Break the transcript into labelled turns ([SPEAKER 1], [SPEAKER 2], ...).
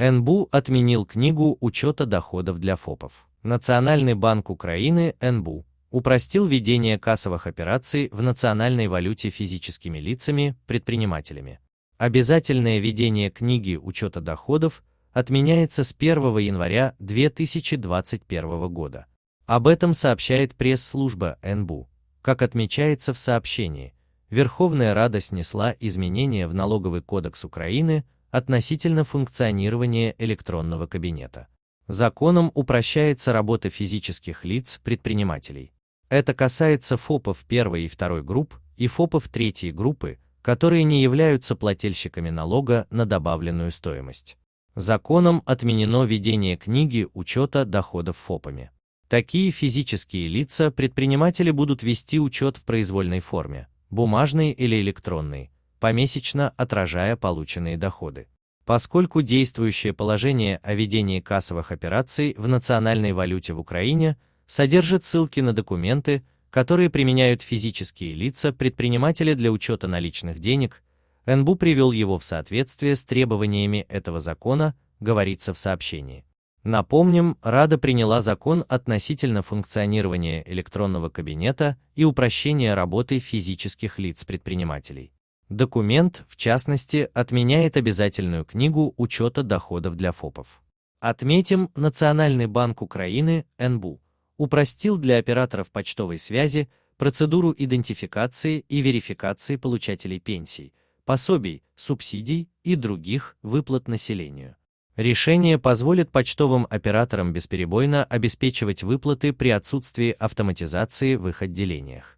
[SPEAKER 1] НБУ отменил книгу учета доходов для ФОПов. Национальный банк Украины НБУ упростил ведение кассовых операций в национальной валюте физическими лицами, предпринимателями. Обязательное ведение книги учета доходов отменяется с 1 января 2021 года. Об этом сообщает пресс-служба НБУ. Как отмечается в сообщении, Верховная Рада снесла изменения в Налоговый кодекс Украины, относительно функционирования электронного кабинета. Законом упрощается работа физических лиц, предпринимателей. Это касается ФОПов первой и второй групп и ФОПов третьей группы, которые не являются плательщиками налога на добавленную стоимость. Законом отменено ведение книги учета доходов ФОПами. Такие физические лица предприниматели будут вести учет в произвольной форме, бумажной или электронной помесячно отражая полученные доходы. Поскольку действующее положение о ведении кассовых операций в национальной валюте в Украине содержит ссылки на документы, которые применяют физические лица предприниматели для учета наличных денег, НБУ привел его в соответствие с требованиями этого закона, говорится в сообщении. Напомним, Рада приняла закон относительно функционирования электронного кабинета и упрощения работы физических лиц предпринимателей. Документ, в частности, отменяет обязательную книгу учета доходов для ФОПов. Отметим, Национальный банк Украины, НБУ, упростил для операторов почтовой связи процедуру идентификации и верификации получателей пенсий, пособий, субсидий и других выплат населению. Решение позволит почтовым операторам бесперебойно обеспечивать выплаты при отсутствии автоматизации в их отделениях.